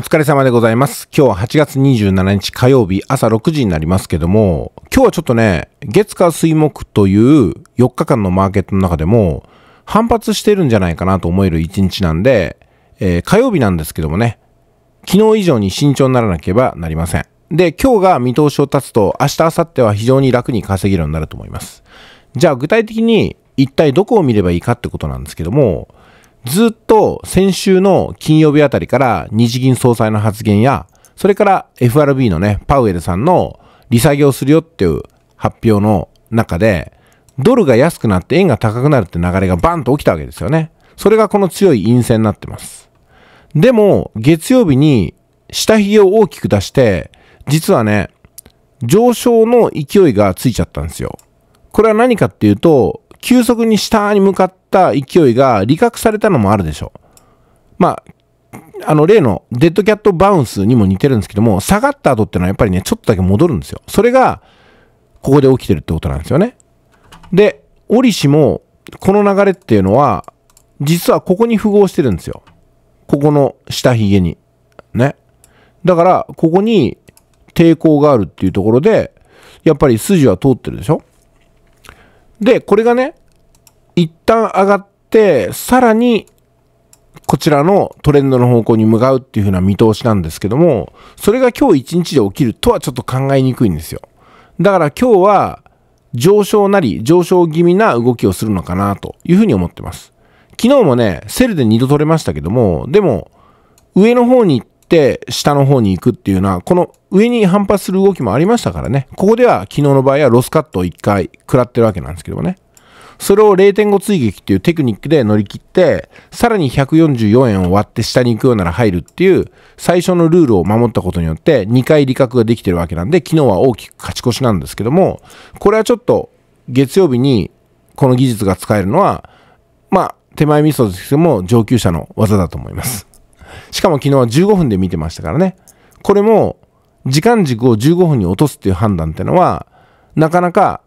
お疲れ様でございます。今日は8月27日火曜日朝6時になりますけども、今日はちょっとね、月火水木という4日間のマーケットの中でも反発してるんじゃないかなと思える1日なんで、えー、火曜日なんですけどもね、昨日以上に慎重にならなければなりません。で、今日が見通しを立つと明日、明後日は非常に楽に稼げるようになると思います。じゃあ具体的に一体どこを見ればいいかってことなんですけども、ずっと先週の金曜日あたりから日銀総裁の発言や、それから FRB のね、パウエルさんの利下げをするよっていう発表の中で、ドルが安くなって円が高くなるって流れがバンと起きたわけですよね。それがこの強い陰性になってます。でも、月曜日に下髭を大きく出して、実はね、上昇の勢いがついちゃったんですよ。これは何かっていうと、急速に下に向かった勢いが理覚されたのもあるでしょう。まあ、あの例のデッドキャットバウンスにも似てるんですけども、下がった後ってのはやっぱりね、ちょっとだけ戻るんですよ。それが、ここで起きてるってことなんですよね。で、折しも、この流れっていうのは、実はここに符合してるんですよ。ここの下髭に。ね。だから、ここに抵抗があるっていうところで、やっぱり筋は通ってるでしょで、これがね、一旦上がって、さらにこちらのトレンドの方向に向かうっていう風な見通しなんですけども、それが今日一日で起きるとはちょっと考えにくいんですよ。だから今日は上昇なり上昇気味な動きをするのかなという風に思ってます。昨日もね、セルで2度取れましたけども、でも上の方に行って下の方に行くっていうのは、この上に反発する動きもありましたからね、ここでは昨日の場合はロスカットを1回食らってるわけなんですけどもね。それを0.5追撃っていうテクニックで乗り切って、さらに144円を割って下に行くようなら入るっていう最初のルールを守ったことによって2回利確ができてるわけなんで、昨日は大きく勝ち越しなんですけども、これはちょっと月曜日にこの技術が使えるのは、まあ、手前ミスですけども、上級者の技だと思います。しかも昨日は15分で見てましたからね。これも、時間軸を15分に落とすっていう判断ってのは、なかなか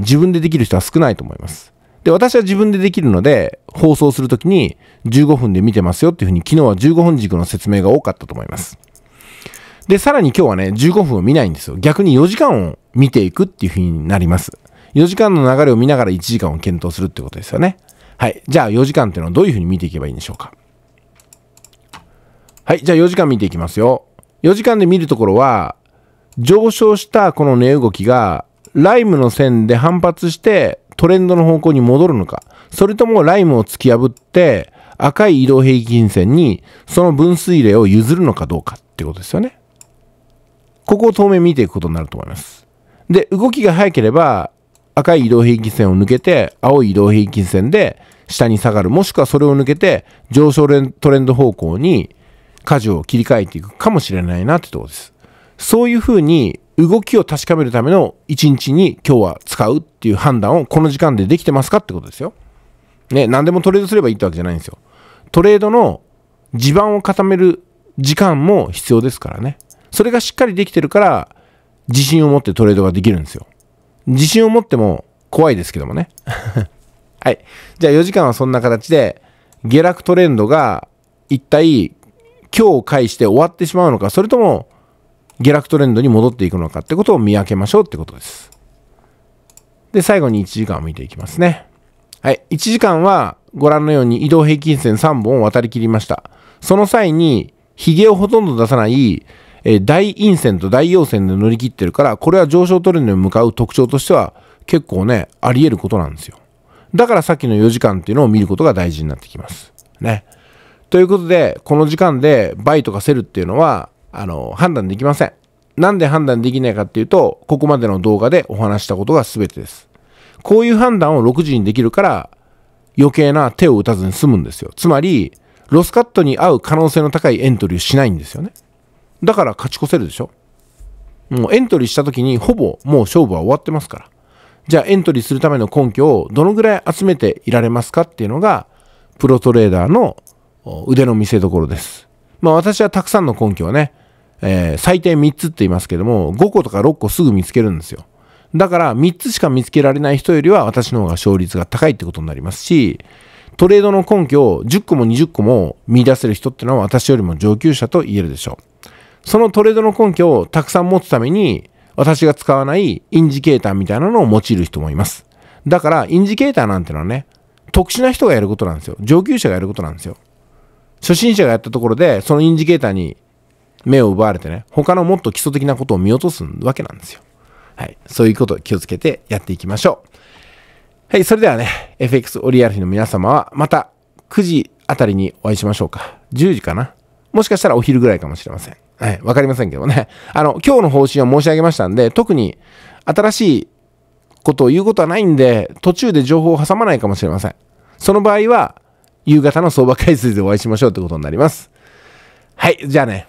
自分でできる人は少ないと思います。で、私は自分でできるので、放送するときに15分で見てますよっていうふうに、昨日は15分軸の説明が多かったと思います。で、さらに今日はね、15分を見ないんですよ。逆に4時間を見ていくっていうふうになります。4時間の流れを見ながら1時間を検討するってことですよね。はい。じゃあ4時間っていうのはどういうふうに見ていけばいいんでしょうか。はい。じゃあ4時間見ていきますよ。4時間で見るところは、上昇したこの値動きが、ライムの線で反発して、トレンドの方向に戻るのか、それともライムを突き破って赤い移動平均線にその分水嶺を譲るのかどうかってことですよね。ここを当面見ていくことになると思います。で、動きが早ければ赤い移動平均線を抜けて青い移動平均線で下に下がる、もしくはそれを抜けて上昇トレンド方向に舵を切り替えていくかもしれないなってとこです。そういうふうに動きを確かめるための1日に今日は使うっていう判断をこの時間でできてますかってことですよ。ね、何でもトレードすればいいってわけじゃないんですよ。トレードの地盤を固める時間も必要ですからね。それがしっかりできてるから、自信を持ってトレードができるんですよ。自信を持っても怖いですけどもね。はい。じゃあ4時間はそんな形で、下落トレンドが一体今日を介して終わってしまうのか、それとも下落トレンドに戻っていくのかってことを見分けましょうってことです。で、最後に1時間を見ていきますね。はい。1時間はご覧のように移動平均線3本を渡り切りました。その際に、ヒゲをほとんど出さない、えー、大陰線と大陽線で乗り切ってるから、これは上昇トレンドに向かう特徴としては結構ね、あり得ることなんですよ。だからさっきの4時間っていうのを見ることが大事になってきます。ね。ということで、この時間でバイとかセルっていうのは、あの、判断できません。なんで判断できないかっていうと、ここまでの動画でお話したことが全てです。こういう判断を6時にできるから、余計な手を打たずに済むんですよ。つまり、ロスカットに合う可能性の高いエントリーをしないんですよね。だから勝ち越せるでしょ。もうエントリーした時にほぼもう勝負は終わってますから。じゃあエントリーするための根拠をどのぐらい集めていられますかっていうのが、プロトレーダーの腕の見せ所です。まあ私はたくさんの根拠はね、えー、最低3つって言いますけども、5個とか6個すぐ見つけるんですよ。だから3つしか見つけられない人よりは私の方が勝率が高いってことになりますし、トレードの根拠を10個も20個も見出せる人ってのは私よりも上級者と言えるでしょう。そのトレードの根拠をたくさん持つために、私が使わないインジケーターみたいなのを用いる人もいます。だから、インジケーターなんてのはね、特殊な人がやることなんですよ。上級者がやることなんですよ。初心者がやったところで、そのインジケーターに目を奪われてね、他のもっと基礎的なことを見落とすわけなんですよ。はい。そういうことを気をつけてやっていきましょう。はい。それではね、FX オリアルィの皆様は、また9時あたりにお会いしましょうか。10時かな。もしかしたらお昼ぐらいかもしれません。はい。わかりませんけどね。あの、今日の方針を申し上げましたんで、特に新しいことを言うことはないんで、途中で情報を挟まないかもしれません。その場合は、夕方の相場解説でお会いしましょうってことになります。はい、じゃあね。